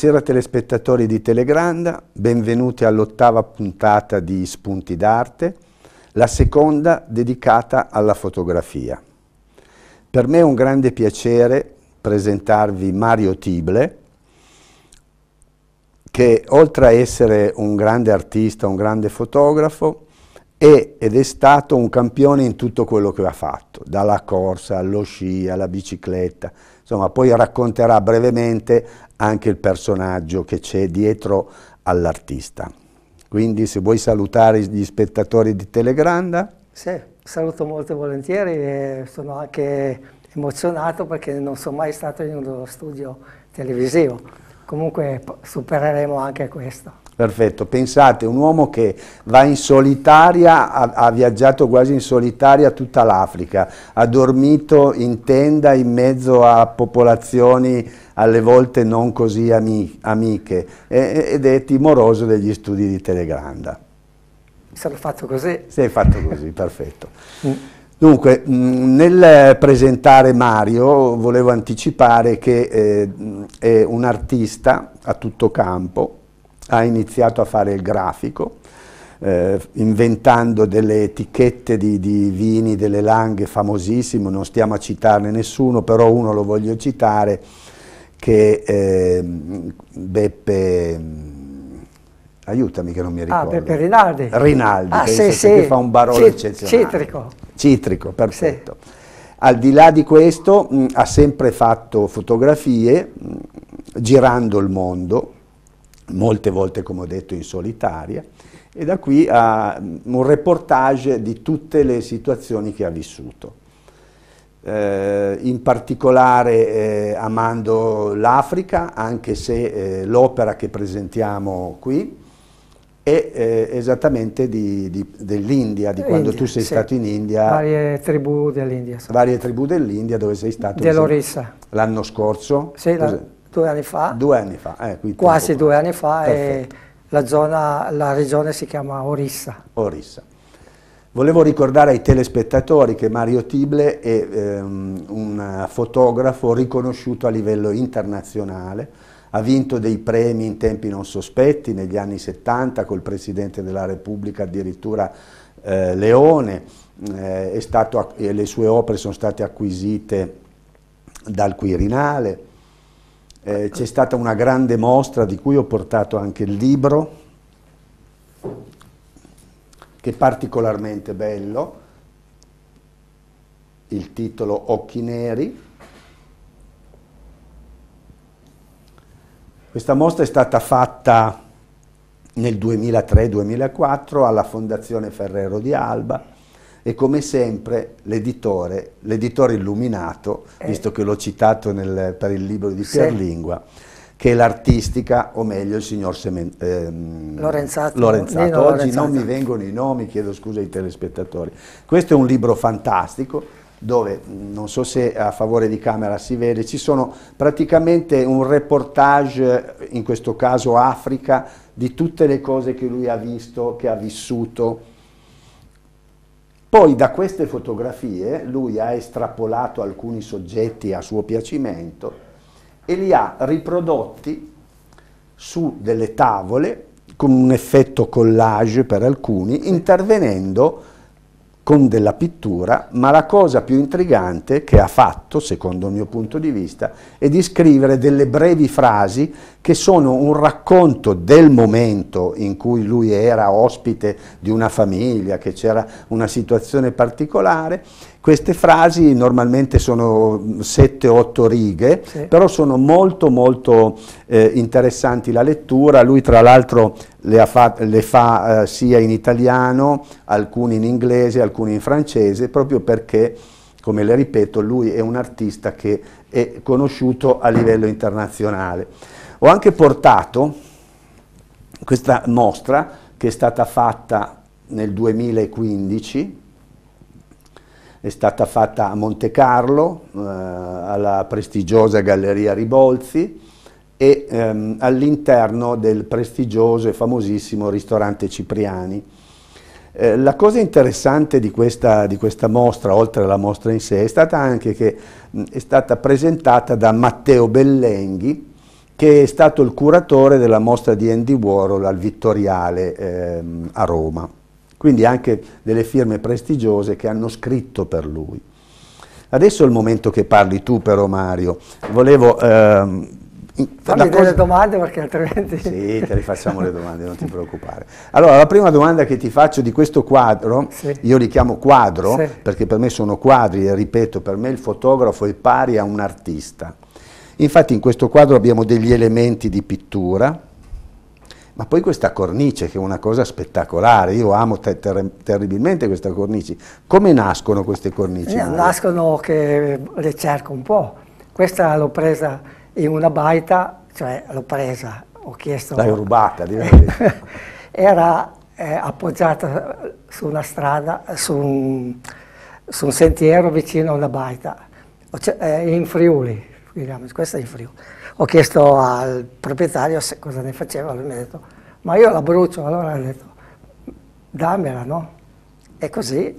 Buonasera telespettatori di Telegranda, benvenuti all'ottava puntata di Spunti d'arte, la seconda dedicata alla fotografia. Per me è un grande piacere presentarvi Mario Tible, che oltre a essere un grande artista, un grande fotografo, è ed è stato un campione in tutto quello che ha fatto, dalla corsa allo sci alla bicicletta, insomma poi racconterà brevemente anche il personaggio che c'è dietro all'artista. Quindi se vuoi salutare gli spettatori di Telegranda. Sì, saluto molto volentieri e sono anche emozionato perché non sono mai stato in uno studio televisivo. Comunque supereremo anche questo. Perfetto, pensate, un uomo che va in solitaria, ha, ha viaggiato quasi in solitaria tutta l'Africa, ha dormito in tenda in mezzo a popolazioni alle volte non così amiche, ed è timoroso degli studi di Telegranda. sono fatto così. Sei fatto così, perfetto. Mm. Dunque, mm, nel presentare Mario volevo anticipare che eh, è un artista a tutto campo, ha iniziato a fare il grafico, eh, inventando delle etichette di, di, vini, delle langhe famosissime, non stiamo a citarne nessuno, però uno lo voglio citare, che eh, Beppe, aiutami che non mi ah, ricordo. Ah, Beppe Rinaldi. Rinaldi, ah, sì, sì. che fa un barone eccezionale. Citrico. Citrico, perfetto. Sì. Al di là di questo mh, mm, ha sempre fatto fotografie mh, mm, girando il mondo, molte volte come ho detto in solitaria, e da qui ha mm, un reportage di tutte le situazioni che ha vissuto eh, in particolare eh, amando l'Africa, anche se eh, l'opera che presentiamo qui è eh, esattamente dell'India, di, quando India, tu sei sì. stato in India. Varie tribù dell'India. So. Varie tribù dell'India dove sei stato. Dell'Orissa. L'anno scorso. Sì, la, due anni fa. Due anni fa, eh, Quasi due anni fa la, zona, la regione si chiama Orissa. Orissa. Volevo ricordare ai telespettatori che Mario Tible è ehm, un eh, fotografo riconosciuto a livello internazionale, ha vinto dei premi in tempi non sospetti negli anni 70 col Presidente della Repubblica addirittura eh, Leone, eh, stato, eh, le sue opere sono state acquisite dal Quirinale, eh, c'è stata una grande mostra di cui ho portato anche il libro che è particolarmente bello, il titolo Occhi Neri. Questa mostra è stata fatta nel 2003-2004 alla Fondazione Ferrero di Alba e come sempre l'editore, l'editore illuminato, eh. visto che l'ho citato nel, per il libro di Pierlingua, che l'artistica, o meglio il signor Semen, ehm, Lorenzato. Lorenzato. Oggi Lorenzato. non mi vengono i nomi, chiedo scusa ai telespettatori. Questo è un libro fantastico dove, non so se a favore di camera si vede, ci sono praticamente un reportage, eh, in questo caso Africa, di tutte le cose che lui ha visto, che ha vissuto. Poi da queste fotografie lui ha estrapolato alcuni soggetti a suo piacimento e li ha riprodotti su delle tavole con un effetto collage per alcuni, intervenendo con della pittura, ma la cosa più intrigante che ha fatto, secondo il mio punto di vista, è di scrivere delle brevi frasi che sono un racconto del momento in cui lui era ospite di una famiglia, che c'era una situazione particolare, queste frasi normalmente sono 7-8 righe, sì. però sono molto molto eh, interessanti la lettura, lui tra l'altro le, fa, le fa eh, sia in italiano, alcuni in inglese, alcuni in francese, proprio perché, come le ripeto, lui è un artista che è conosciuto a livello internazionale. Ho anche portato questa mostra che è stata fatta nel 2015, è stata fatta a Monte Carlo, eh, alla prestigiosa Galleria Ribolzi e ehm, all'interno del prestigioso e famosissimo ristorante Cipriani. Eh, la cosa interessante di questa, di questa, mostra, oltre alla mostra in sé, è stata anche che è stata presentata da Matteo Bellenghi, che è stato il curatore della mostra di Andy Warhol al Vittoriale ehm, a Roma. Quindi anche delle firme prestigiose che hanno scritto per lui. Adesso è il momento che parli tu però Mario. Volevo... Ehm, Fammi cosa... delle domande perché altrimenti... Sì, te le facciamo le domande, non ti preoccupare. Allora, la prima domanda che ti faccio di questo quadro, sì. io li chiamo quadro sì. perché per me sono quadri e ripeto, per me il fotografo è pari a un artista. Infatti in questo quadro abbiamo degli elementi di pittura, ma poi questa cornice, che è una cosa spettacolare, io amo ter ter terribilmente questa cornice. Come nascono queste cornici? Eh, nascono che le cerco un po'. Questa l'ho presa in una baita, cioè l'ho presa, ho chiesto... L'hai rubata, direi. Era eh, appoggiata su una strada, su un, su un, sentiero vicino a una baita, eh, in Friuli, grammi, questa è in frigo. Ho chiesto al proprietario se cosa ne faceva, lui mi ha detto, ma io la brucio, allora ho detto, dammela, no? E così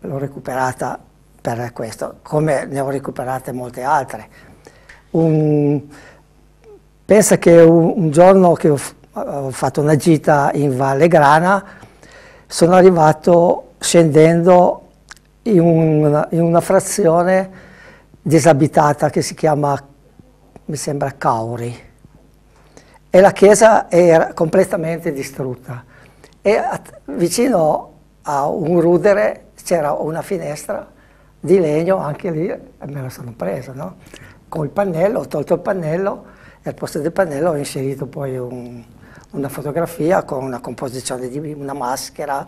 l'ho recuperata per questo, come ne ho recuperate molte altre. Un, pensa che un, un giorno che ho, ho fatto una gita in Valle Grana, sono arrivato scendendo in una, in una, frazione disabitata che si chiama, mi sembra, Cauri. E la chiesa era completamente distrutta. E a, vicino a un rudere c'era una finestra di legno, anche lì me la sono presa, no? il pannello, ho tolto il pannello e al posto del pannello ho inserito poi un, una fotografia con una composizione di una maschera,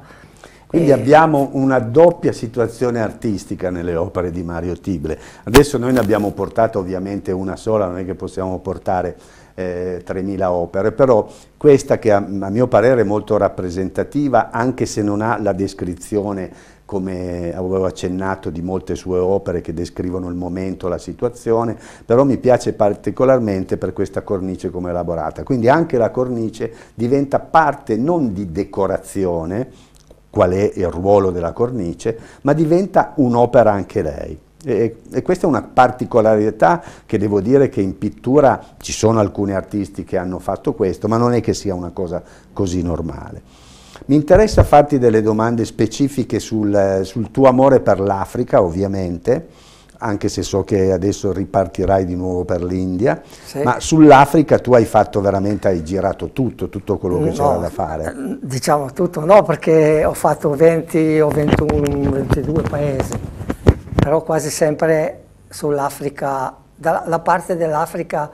quindi eh. abbiamo una doppia situazione artistica nelle opere di Mario Tible. Adesso noi ne abbiamo portata ovviamente una sola, non è che possiamo portare eh, 3.000 opere, però questa che a, a mio parere è molto rappresentativa, anche se non ha la descrizione come avevo accennato di molte sue opere che descrivono il momento, la situazione, però mi piace particolarmente per questa cornice come elaborata. Quindi anche la cornice diventa parte non di decorazione, qual è il ruolo della cornice, ma diventa un'opera anche lei. E, e, questa è una particolarità che devo dire che in pittura ci sono alcuni artisti che hanno fatto questo, ma non è che sia una cosa così normale. Mi interessa farti delle domande specifiche sul, sul tuo amore per l'Africa, ovviamente, anche se so che adesso ripartirai di nuovo per l'India, sì. ma sull'Africa tu hai fatto veramente, hai girato tutto, tutto quello che no, c'era da fare. Diciamo tutto, no, perché ho fatto 20 o 21, 22 paesi, però quasi sempre sull'Africa, la parte dell'Africa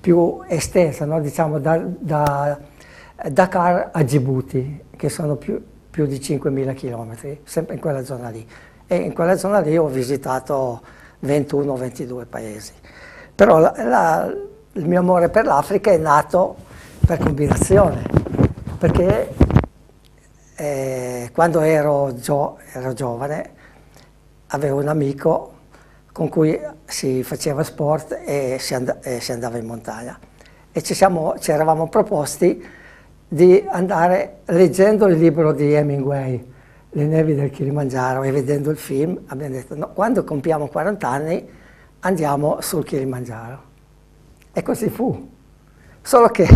più estesa, no? diciamo da, da, Dakar a Djibouti, che sono più, più di 5.000 km, sempre in quella zona lì e in quella zona lì ho visitato 21 22 paesi. Però la, la, il mio amore per l'Africa è nato per combinazione, perché eh, quando ero, gio, ero giovane avevo un amico con cui si faceva sport e si, and e si andava in montagna. E ci, siamo, ci, eravamo proposti di andare leggendo il libro di Hemingway, le nevi del Kilimangiaro e vedendo il film abbiamo detto no, quando compiamo 40 anni andiamo sul Kilimangiaro. E così fu. Solo che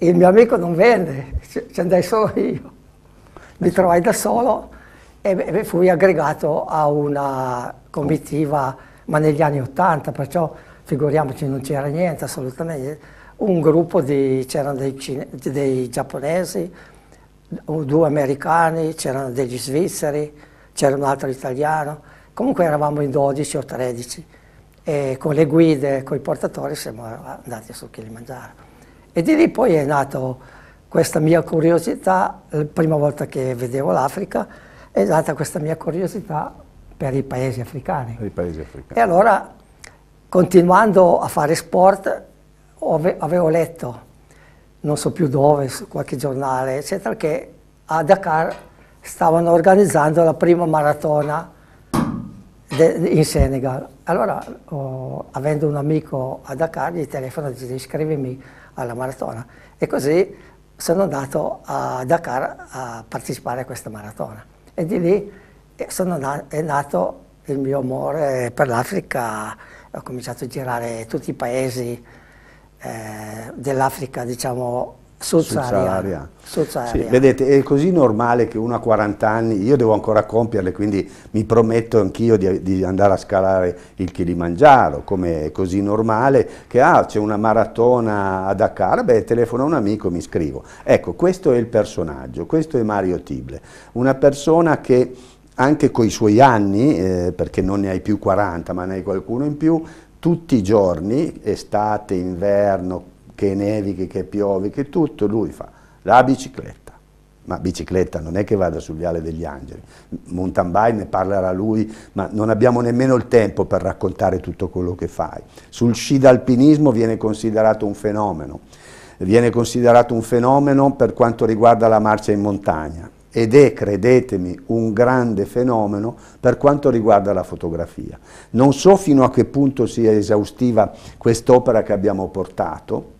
il mio amico non venne, ci andai solo io. Mi trovai da solo e fui aggregato a una comitiva, ma negli anni Ottanta, perciò figuriamoci non c'era niente, assolutamente. Un gruppo di, c'erano dei, dei giapponesi, due americani, c'erano degli svizzeri, c'era un altro italiano, comunque eravamo in 12 o 13 e con le guide, con i portatori siamo andati sul Kilimangiaro. E di lì poi è nata questa mia curiosità, la prima volta che vedevo l'Africa, è nata questa mia curiosità per i paesi africani. I paesi africani. E allora, continuando a fare sport, avevo letto non so più dove, su qualche giornale, eccetera, che a Dakar stavano organizzando la prima maratona in Senegal. Allora, oh, avendo un amico a Dakar, gli telefono e dice iscrivimi alla maratona. E così sono andato a Dakar a partecipare a questa maratona. E di lì eh, sono, è nato il mio amore per l'Africa, ho cominciato a girare tutti i paesi, eh, dell'Africa, diciamo, sud sì, vedete, è così normale che uno a 40 anni, io devo ancora compierle, quindi mi prometto anch'io di, di, andare a scalare il Kilimangiaro, come è così normale che ah, c'è una maratona a Dakar, beh, telefono a un amico, e mi scrivo. Ecco, questo è il personaggio, questo è Mario Tible, una persona che anche con i suoi anni, eh, perché non ne hai più 40 ma ne hai qualcuno in più, tutti i giorni, estate, inverno, che nevichi, che piovi, che tutto, lui fa la bicicletta. Ma bicicletta non è che vada sul viale degli angeli, mountain bike ne parlerà lui, ma non abbiamo nemmeno il tempo per raccontare tutto quello che fai. Sul sci d'alpinismo viene considerato un fenomeno, viene considerato un fenomeno per quanto riguarda la marcia in montagna, ed è, credetemi, un grande fenomeno per quanto riguarda la fotografia. Non so fino a che punto sia esaustiva quest'opera che abbiamo portato,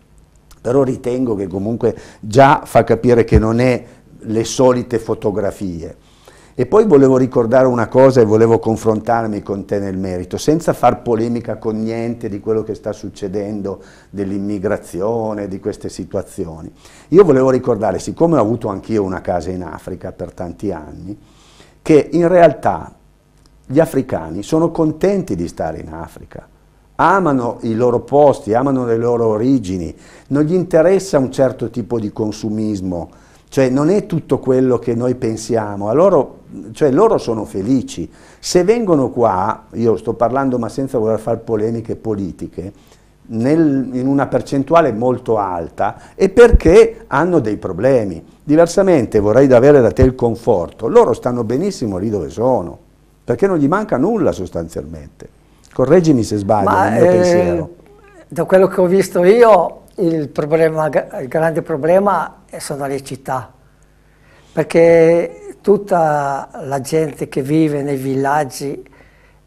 però ritengo che comunque già fa capire che non è le solite fotografie, e poi volevo ricordare una cosa e volevo confrontarmi con te nel merito, senza far polemica con niente di quello che sta succedendo, dell'immigrazione, di queste situazioni. Io volevo ricordare, siccome ho avuto anch'io una casa in Africa per tanti anni, che in realtà gli africani sono contenti di stare in Africa, amano i loro posti, amano le loro origini, non gli interessa un certo tipo di consumismo, cioè non è tutto quello che noi pensiamo, a loro, cioè loro sono felici. Se vengono qua, io sto parlando ma senza voler fare polemiche politiche, nel, in una percentuale molto alta è perché hanno dei problemi. Diversamente vorrei avere da te il conforto, loro stanno benissimo lì dove sono, perché non gli manca nulla sostanzialmente. Correggimi se sbaglio, Ma, è il mio eh, pensiero. Da quello che ho visto io, il, problema, il grande problema sono le città, perché tutta la gente che vive nei villaggi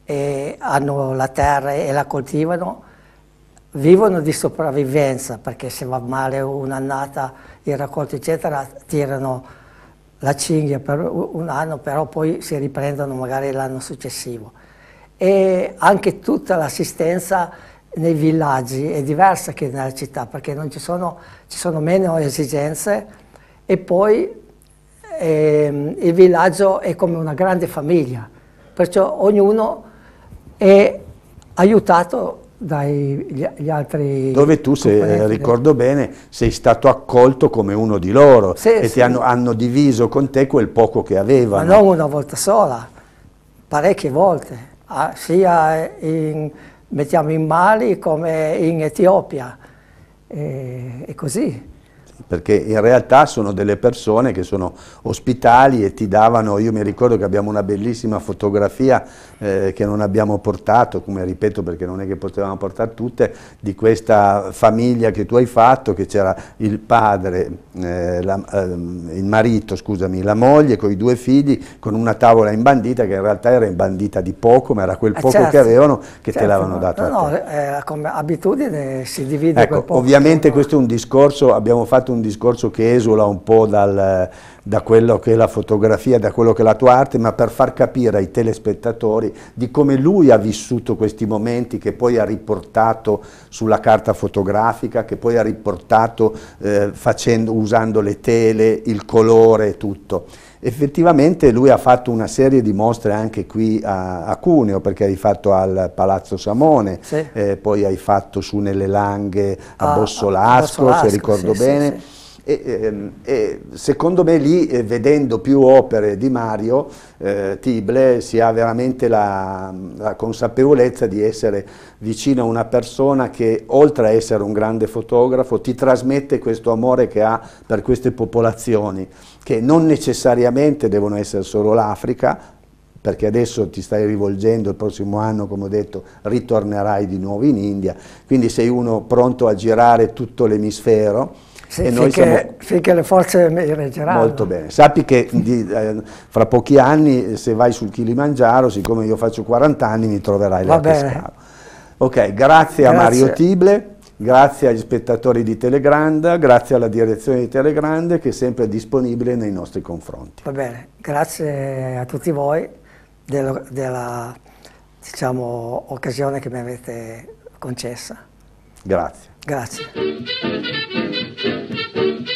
e hanno la terra e la coltivano, vivono di sopravvivenza, perché se va male un'annata, il raccolto eccetera, tirano la cinghia per un anno, però poi si riprendono magari l'anno successivo. E anche tutta l'assistenza nei villaggi è diversa che nella città perché ci sono, ci, sono, meno esigenze e poi eh, il villaggio è come una grande famiglia, perciò ognuno è aiutato dagli altri dove tu se ricordo bene sei stato accolto come uno di loro sì, e sì. ti hanno, hanno, diviso con te quel poco che avevano ma non una volta sola parecchie volte ah, sia in mettiamo in Mali come in Etiopia e, e così perché in realtà sono delle persone che sono ospitali e ti davano, io mi ricordo che abbiamo una bellissima fotografia eh, che non abbiamo portato, come ripeto perché non è che potevamo portare tutte, di questa famiglia che tu hai fatto, che c'era il padre, eh, la, eh, il marito, scusami, la moglie con i due figli, con una tavola imbandita che in realtà era imbandita di poco, ma era quel ah, poco certo, che avevano che certo, te l'avevano dato. No, no, eh, come abitudine si divide ecco, Ovviamente questo è un discorso, abbiamo fatto fatto un discorso che esula un po' dal, da quello che è la fotografia, da quello che è la tua arte, ma per far capire ai telespettatori di come lui ha vissuto questi momenti che poi ha riportato sulla carta fotografica, che poi ha riportato eh, facendo, usando le tele, il colore e tutto. Effettivamente lui ha fatto una serie di mostre anche qui a, a Cuneo, perché hai fatto al Palazzo Samone, sì. eh, poi hai fatto su nelle Langhe a ah, Bossolasco, a Bossolasco, se ricordo sì, bene. Sì, e, ehm, e, secondo me lì, eh, vedendo più opere di Mario eh, Tible, si ha veramente la, la, consapevolezza di essere vicino a una persona che, oltre a essere un grande fotografo, ti trasmette questo amore che ha per queste popolazioni, che non necessariamente devono essere solo l'Africa, perché adesso ti stai rivolgendo, il prossimo anno, come ho detto, ritornerai di nuovo in India, quindi sei uno pronto a girare tutto l'emisfero, sì, finché, finché, le forze mi reggeranno. Molto bene. Sappi che di, eh, fra pochi anni, eh, se vai sul Kilimangiaro, siccome io faccio 40 anni, mi troverai là a pescare. Ok, grazie, grazie, a Mario Tible, grazie agli spettatori di Telegranda, grazie alla direzione di Telegranda che è sempre disponibile nei nostri confronti. Va bene, grazie a tutti voi della, della diciamo, occasione che mi avete concessa. Grazie. Grazie. Thank you.